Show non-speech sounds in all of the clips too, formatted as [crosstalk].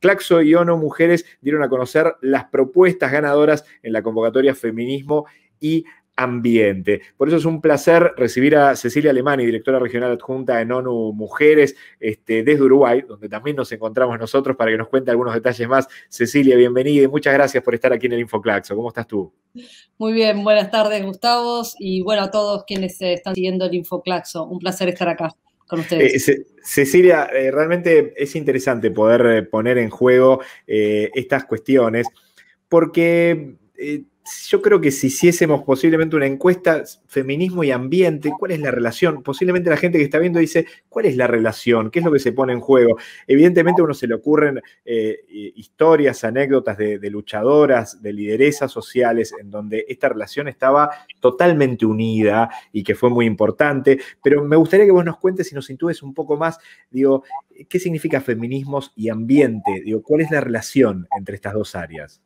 Claxo y ONU Mujeres dieron a conocer las propuestas ganadoras en la convocatoria Feminismo y ambiente. Por eso es un placer recibir a Cecilia y directora regional adjunta en ONU Mujeres, este, desde Uruguay, donde también nos encontramos nosotros para que nos cuente algunos detalles más. Cecilia, bienvenida y muchas gracias por estar aquí en el Infoclaxo. ¿Cómo estás tú? Muy bien, buenas tardes, Gustavo. y bueno, a todos quienes eh, están siguiendo el Infoclaxo. Un placer estar acá con eh, ustedes. Cecilia, eh, realmente es interesante poder eh, poner en juego estas cuestiones, porque yo creo que si hiciésemos posiblemente una encuesta, feminismo y ambiente, ¿cuál es la relación? Posiblemente la gente que está viendo dice, ¿cuál es la relación? ¿Qué es lo que se pone en juego? Evidentemente a uno se le ocurren eh, historias, anécdotas de, luchadoras, de lideresas sociales, en donde esta relación estaba totalmente unida y que fue muy importante, pero me gustaría que vos nos cuentes y nos intúes un poco más, digo, ¿qué significa feminismos y ambiente? Digo, ¿cuál es la relación entre estas dos áreas?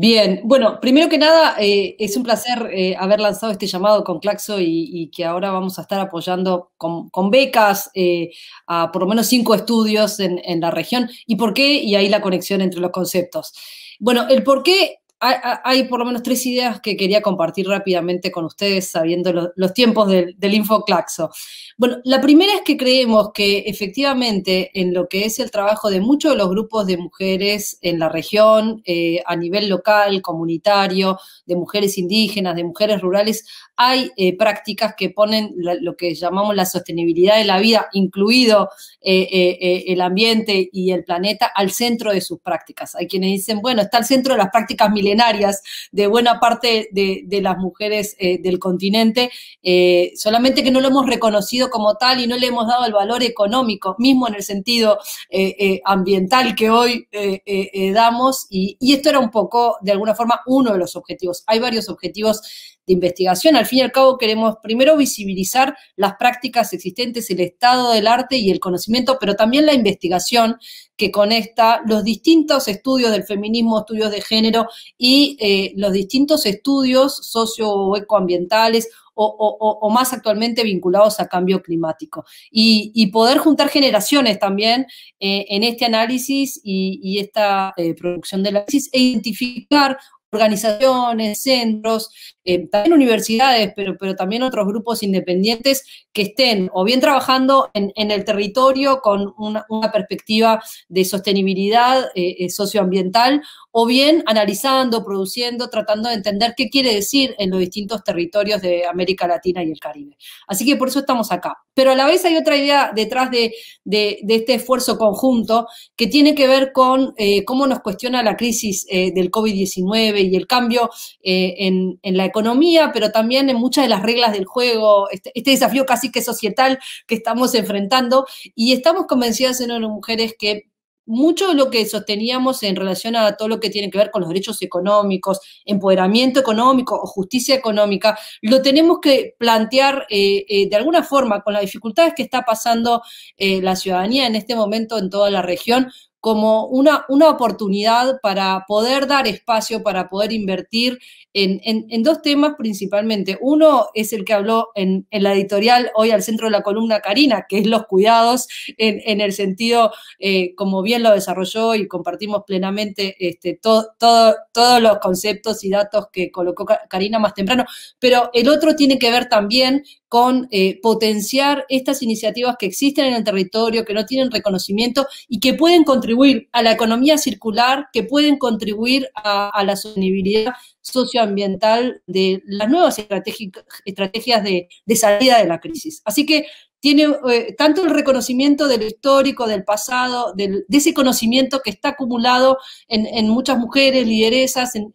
Bien, bueno, primero que nada, eh, es un placer eh, haber lanzado este llamado con Claxo y, que ahora vamos a estar apoyando con, becas eh, a por lo menos cinco estudios en, en, la región. ¿Y por qué? Y ahí la conexión entre los conceptos. Bueno, el por qué hay, por lo menos tres ideas que quería compartir rápidamente con ustedes, sabiendo los tiempos del, InfoClaxo. Bueno, la primera es que creemos que efectivamente en lo que es el trabajo de muchos de los grupos de mujeres en la región, eh, a nivel local, comunitario, de mujeres indígenas, de mujeres rurales, hay eh, prácticas que ponen lo que llamamos la sostenibilidad de la vida, incluido eh, el ambiente y el planeta, al centro de sus prácticas. Hay quienes dicen, bueno, está al centro de las prácticas militares de buena parte de, las mujeres eh, del continente, eh, solamente que no lo hemos reconocido como tal y no le hemos dado el valor económico, mismo en el sentido eh, ambiental que hoy damos. Y, y esto era un poco, de alguna forma, uno de los objetivos. Hay varios objetivos de investigación. Al fin y al cabo queremos primero visibilizar las prácticas existentes, el estado del arte y el conocimiento, pero también la investigación que conecta los distintos estudios del feminismo, estudios de género y eh, los distintos estudios socioecoambientales o, o, más actualmente vinculados a cambio climático. Y, poder juntar generaciones también eh, en este análisis y, esta eh, producción del análisis e identificar organizaciones, centros eh, también universidades, pero, pero también otros grupos independientes que estén o bien trabajando en, el territorio con una, perspectiva de sostenibilidad eh, eh, socioambiental o bien analizando, produciendo, tratando de entender qué quiere decir en los distintos territorios de América Latina y el Caribe. Así que por eso estamos acá. Pero a la vez hay otra idea detrás de, este esfuerzo conjunto que tiene que ver con cómo nos cuestiona la crisis del COVID-19 y el cambio en, en la economía economía, pero también en muchas de las reglas del juego, este, este desafío casi que societal que estamos enfrentando. Y estamos convencidas en las mujeres que mucho de lo que sosteníamos en relación a todo lo que tiene que ver con los derechos económicos, empoderamiento económico o justicia económica, lo tenemos que plantear eh, eh, de alguna forma con las dificultades que está pasando eh, la ciudadanía en este momento en toda la región, como una, una oportunidad para poder dar espacio, para poder invertir en, dos temas principalmente. Uno es el que habló en, la editorial hoy al centro de la columna Karina, que es los cuidados en, el sentido, eh, como bien lo desarrolló y compartimos plenamente este, todo, todos los conceptos y datos que colocó Karina más temprano, pero el otro tiene que ver también con eh, potenciar estas iniciativas que existen en el territorio, que no tienen reconocimiento y que pueden contribuir a la economía circular, que pueden contribuir a, la sostenibilidad socioambiental de las nuevas estrategias de salida de la crisis. Así que tiene eh, tanto el reconocimiento del histórico, del pasado, de ese conocimiento que está acumulado en, muchas mujeres, lideresas, en,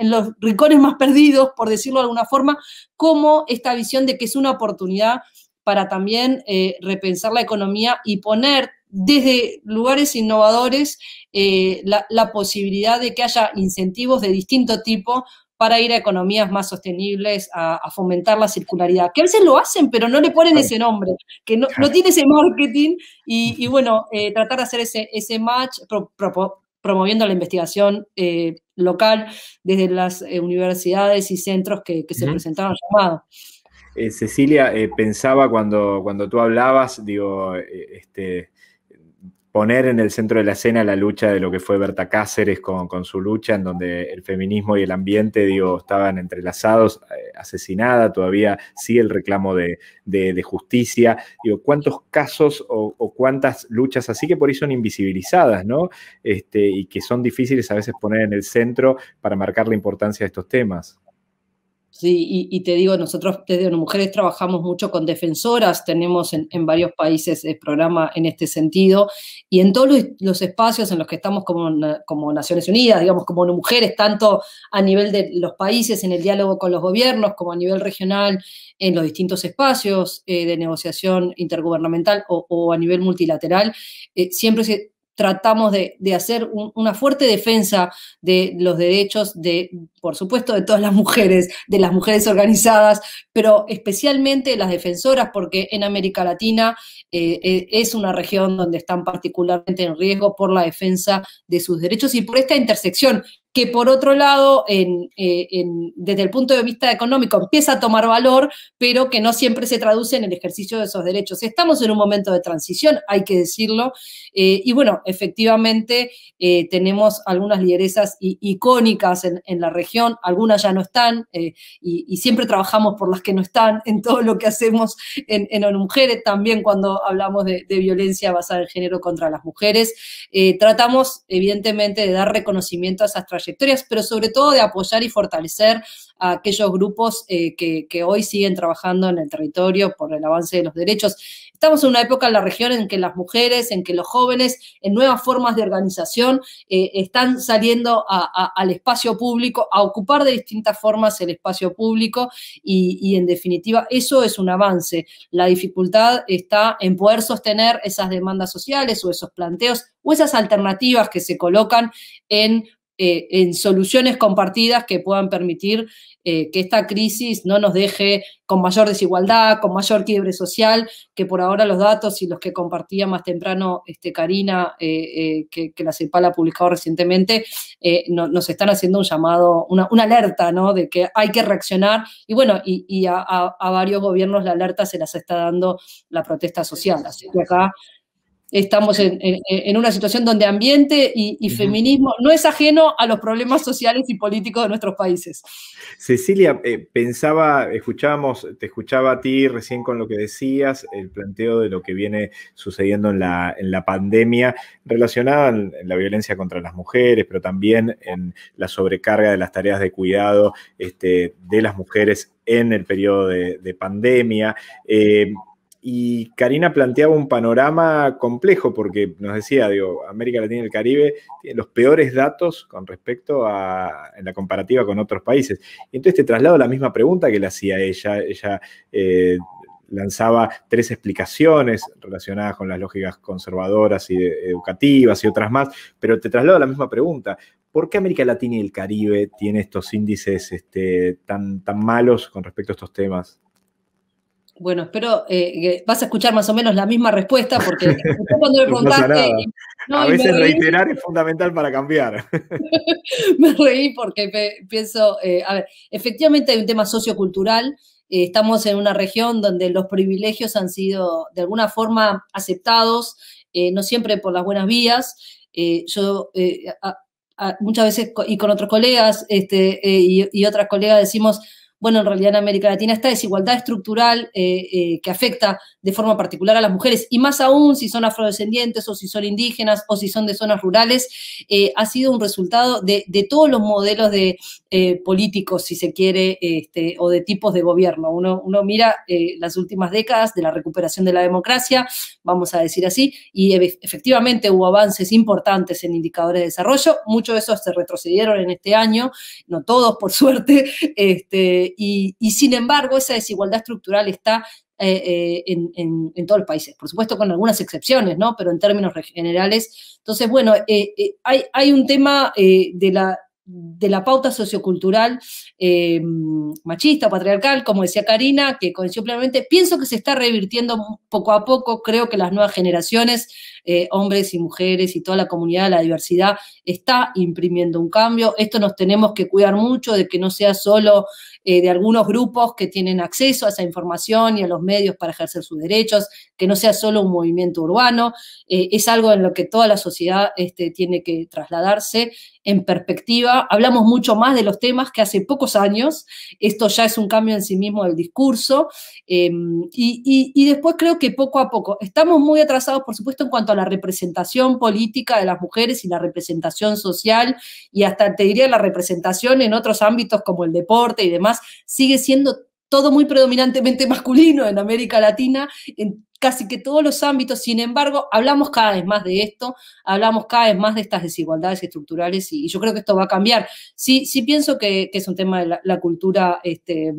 los rincones más perdidos, por decirlo de alguna forma, como esta visión de que es una oportunidad para también eh, repensar la economía y poner desde lugares innovadores eh, la posibilidad de que haya incentivos de distinto tipo para ir a economías más sostenibles, a, fomentar la circularidad, que a veces lo hacen, pero no le ponen ese nombre, que no, tiene ese marketing y, bueno, eh, tratar de hacer ese, match, promoviendo la investigación eh, local desde las eh, universidades y centros que, se presentaron llamados. Cecilia, pensaba cuando, cuando tú hablabas, digo, este, poner en el centro de la escena la lucha de lo que fue Berta Cáceres con, su lucha, en donde el feminismo y el ambiente, digo, estaban entrelazados, eh, asesinada, todavía sigue el reclamo de, justicia. Digo, ¿cuántos casos o, cuántas luchas así que por ahí son invisibilizadas, ¿no? Este, y que son difíciles a veces poner en el centro para marcar la importancia de estos temas y, te digo, nosotros desde ONU Mujeres trabajamos mucho con defensoras, tenemos en, varios países el eh, programa en este sentido, y en todos los, espacios en los que estamos como, Naciones Unidas, digamos, como ONU Mujeres, tanto a nivel de los países, en el diálogo con los gobiernos, como a nivel regional, en los distintos espacios eh, de negociación intergubernamental o, a nivel multilateral, eh, siempre se tratamos de, hacer una fuerte defensa de los derechos de, por supuesto, de todas las mujeres, de las mujeres organizadas, pero especialmente las defensoras, porque en América Latina eh, eh, es una región donde están particularmente en riesgo por la defensa de sus derechos y por esta intersección que por otro lado, eh, desde el punto de vista económico, empieza a tomar valor, pero que no siempre se traduce en el ejercicio de esos derechos. Estamos en un momento de transición, hay que decirlo, eh, y bueno, efectivamente eh, tenemos algunas lideresas icónicas en, la región, algunas ya no están, y, siempre trabajamos por las que no están en todo lo que hacemos en, en mujeres, también cuando hablamos de, violencia basada en género contra las mujeres. tratamos, evidentemente, de dar reconocimiento a esas pero sobre todo de apoyar y fortalecer a aquellos grupos eh, que, hoy siguen trabajando en el territorio por el avance de los derechos. Estamos en una época en la región en que las mujeres, en que los jóvenes, en nuevas formas de organización, eh, están saliendo al espacio público, a ocupar de distintas formas el espacio público y, y en definitiva eso es un avance. La dificultad está en poder sostener esas demandas sociales o esos planteos o esas alternativas que se colocan en eh, en soluciones compartidas que puedan permitir eh, que esta crisis no nos deje con mayor desigualdad, con mayor quiebre social, que por ahora los datos y los que compartía más temprano este, Karina, eh, que, la CEPAL ha publicado recientemente, nos están haciendo un llamado, una, alerta, ¿no? De que hay que reaccionar y bueno, y, a varios gobiernos la alerta se las está dando la protesta social. Así que acá estamos en, una situación donde ambiente y, feminismo no es ajeno a los problemas sociales y políticos de nuestros países. Cecilia, eh, pensaba, escuchábamos, te escuchaba a ti recién con lo que decías, el planteo de lo que viene sucediendo en la, pandemia relacionada en, la violencia contra las mujeres, pero también en la sobrecarga de las tareas de cuidado este, de las mujeres en el periodo de, pandemia. Eh, y Karina planteaba un panorama complejo porque nos decía, digo, América Latina y el Caribe tienen los peores datos con respecto a en la comparativa con otros países. Y entonces te traslado la misma pregunta que le hacía ella. Ella eh, lanzaba tres explicaciones relacionadas con las lógicas conservadoras y educativas y otras más, pero te traslado la misma pregunta. ¿Por qué América Latina y el Caribe tiene estos índices este, tan, tan malos con respecto a estos temas? Bueno, espero eh, que vas a escuchar más o menos la misma respuesta, porque [laughs] cuando me preguntaste. a veces reiterar es fundamental para cambiar. [laughs] me reí porque pienso. Eh, a ver, efectivamente hay un tema sociocultural. Eh, estamos en una región donde los privilegios han sido de alguna forma aceptados, no siempre por las buenas vías. yo. muchas veces y con otros colegas este, y otras colegas decimos, bueno, en realidad en América Latina esta desigualdad estructural eh, eh, que afecta de forma particular a las mujeres, y más aún si son afrodescendientes o si son indígenas o si son de zonas rurales, eh, ha sido un resultado de, todos los modelos de políticos, si se quiere, este, o de tipos de gobierno. Uno, mira las últimas décadas de la recuperación de la democracia, vamos a decir así, y efectivamente hubo avances importantes en indicadores de desarrollo, muchos de esos se retrocedieron en este año, no todos por [laughs] suerte, este, eh, y, sin embargo, esa desigualdad estructural está eh, eh, en, todos los países, por supuesto con algunas excepciones, ¿no? Pero en términos generales. Entonces, bueno, hay, un tema de la pauta sociocultural machista patriarcal, como decía Karina, que coincidió plenamente, pienso que se está revirtiendo poco a poco, creo que las nuevas generaciones eh, hombres y mujeres y toda la comunidad, la diversidad, está imprimiendo un cambio. Esto nos tenemos que cuidar mucho de que no sea solo eh, de algunos grupos que tienen acceso a esa información y a los medios para ejercer sus derechos, que no sea solo un movimiento urbano. Eh, es algo en lo que toda la sociedad este, tiene que trasladarse en perspectiva. Hablamos mucho más de los temas que hace pocos años. Esto ya es un cambio en sí mismo del discurso. Em, y, y después creo que poco a poco, estamos muy atrasados, por supuesto, en cuanto a la representación política de las mujeres y la representación social y hasta te diría la representación en otros ámbitos como el deporte y demás, sigue siendo todo muy predominantemente masculino en América Latina, casi que todos los ámbitos. Sin embargo, hablamos cada vez más de esto, hablamos cada vez más de estas desigualdades estructurales y, yo creo que esto va a cambiar. Sí, sí pienso que, es un tema de la, cultura este,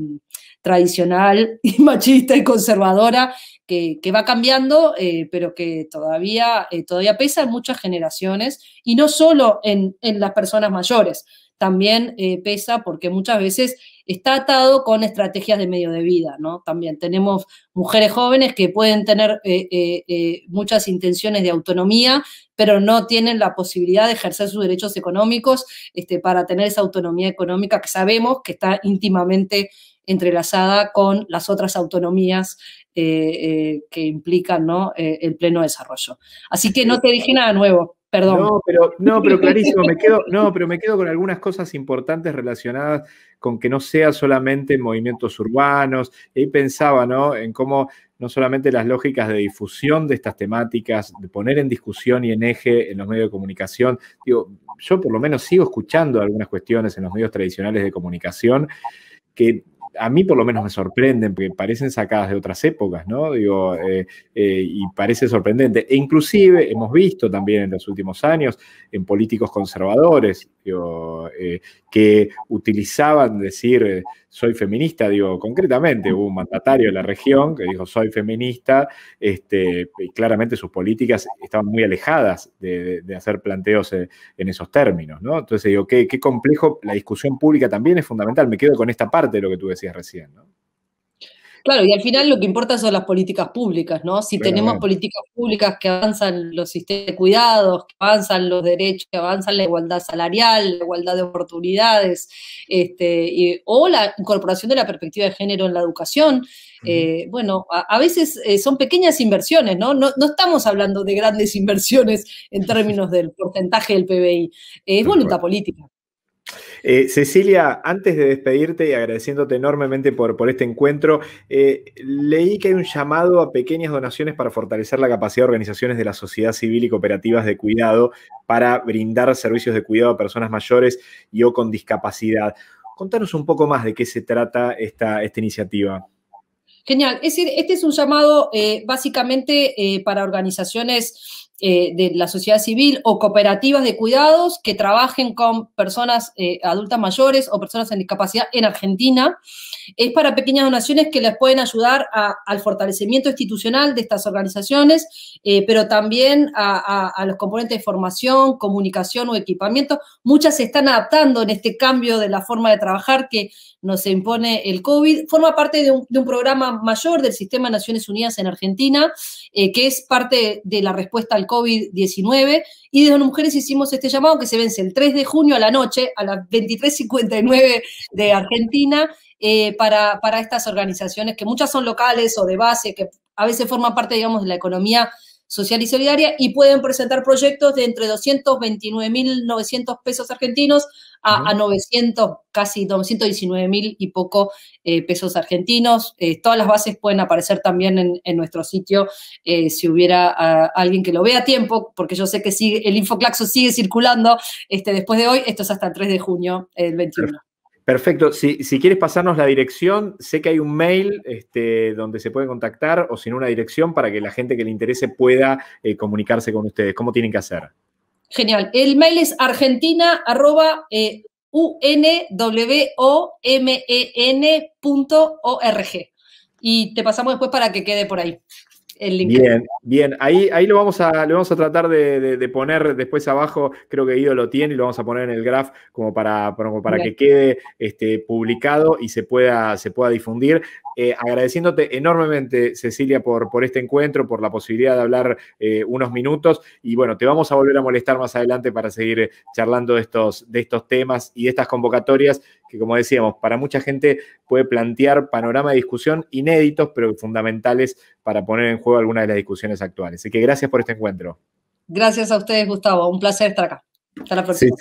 tradicional [laughs] y machista y conservadora que, va cambiando, eh, pero que todavía, eh, todavía pesa en muchas generaciones y no solo en, las personas mayores, también eh, pesa porque muchas veces está atado con estrategias de medio de vida, ¿no? También tenemos mujeres jóvenes que pueden tener eh, eh, eh, muchas intenciones de autonomía, pero no tienen la posibilidad de ejercer sus derechos económicos este, para tener esa autonomía económica que sabemos que está íntimamente entrelazada con las otras autonomías que implican ¿no? el pleno desarrollo. Así que no te dije nada nuevo. Perdón. No, pero, no, pero [laughs] clarísimo, me quedo, no, pero me quedo con algunas cosas importantes relacionadas con que no sea solamente movimientos urbanos. Y ahí pensaba, ¿no? En cómo no solamente las lógicas de difusión de estas temáticas, de poner en discusión y en eje en los medios de comunicación. Digo, yo por lo menos sigo escuchando algunas cuestiones en los medios tradicionales de comunicación que a mí por lo menos me sorprenden, porque parecen sacadas de otras épocas, ¿no? Digo, eh, eh, y parece sorprendente. E inclusive hemos visto también en los últimos años en políticos conservadores eh, que utilizaban decir soy feminista, digo, concretamente hubo un mandatario de la región que dijo soy feminista, este, y claramente sus políticas estaban muy alejadas de, hacer planteos en esos términos, ¿no? Entonces digo, qué, qué complejo, la discusión pública también es fundamental, me quedo con esta parte de lo que tú decías recién, Claro, y al final lo que importa son las políticas públicas, ¿no? Si tenemos políticas públicas que avanzan los sistemas de cuidados, que avanzan los derechos, que avanzan la igualdad salarial, la igualdad de oportunidades, este, o la incorporación de la perspectiva de género en la educación, eh, bueno, a, veces eh, son pequeñas inversiones, ¿no? ¿no? estamos hablando de grandes [laughs] inversiones en términos del porcentaje del PBI, es voluntad política. Eh, Cecilia, antes de despedirte y agradeciéndote enormemente por, este encuentro, eh, leí que hay un llamado a pequeñas donaciones para fortalecer la capacidad de organizaciones de la sociedad civil y cooperativas de cuidado para brindar servicios de cuidado a personas mayores y o con discapacidad. Contanos un poco más de qué se trata esta, iniciativa. Genial. Es decir, este es un llamado eh, básicamente para organizaciones eh, de la sociedad civil o cooperativas de cuidados que trabajen con personas eh, adultas mayores o personas en discapacidad en Argentina. Es para pequeñas donaciones que les pueden ayudar al fortalecimiento institucional de estas organizaciones, eh, pero también a, los componentes de formación, comunicación o equipamiento. Muchas se están adaptando en este cambio de la forma de trabajar que nos impone el COVID. Forma parte de un, de un programa mayor del Sistema de Naciones Unidas en Argentina, que es parte de la respuesta al COVID-19. Y de desde Mujeres hicimos este llamado que se vence el 3 de junio a la noche, a las 23.59 de Argentina, eh, para, para estas organizaciones, que muchas son locales o de base, que a veces forman parte, digamos, de la economía Social y Solidaria y pueden presentar proyectos de entre 229.900 pesos argentinos a, 900, casi mil y poco eh, pesos argentinos. Eh, todas las bases pueden aparecer también en, nuestro sitio eh, si hubiera alguien que lo vea a tiempo, porque yo sé que sigue, el Infoclaxo sigue circulando este, después de hoy. Esto es hasta el 3 de junio el 21. Perfecto. Si, quieres pasarnos la dirección, sé que hay un mail este, donde se puede contactar o sin una dirección para que la gente que le interese pueda eh, comunicarse con ustedes. ¿Cómo tienen que hacer? Genial. El mail es argentina y te pasamos después para que quede por ahí. Bien, bien. Ahí, ahí lo, vamos a, lo vamos a tratar de, poner después abajo. Creo que Guido lo tiene y lo vamos a poner en el graph como para, para que quede este, publicado y se pueda, se pueda difundir. Eh, agradeciéndote enormemente, Cecilia, por, por este encuentro, por la posibilidad de hablar eh, unos minutos. Y bueno, te vamos a volver a molestar más adelante para seguir charlando de estos, de estos temas y de estas convocatorias que, como decíamos, para mucha gente puede plantear panorama de discusión inéditos, pero fundamentales para poner en juego algunas de las discusiones actuales. Así que gracias por este encuentro. Gracias a ustedes, Gustavo. Un placer estar acá. Hasta la próxima.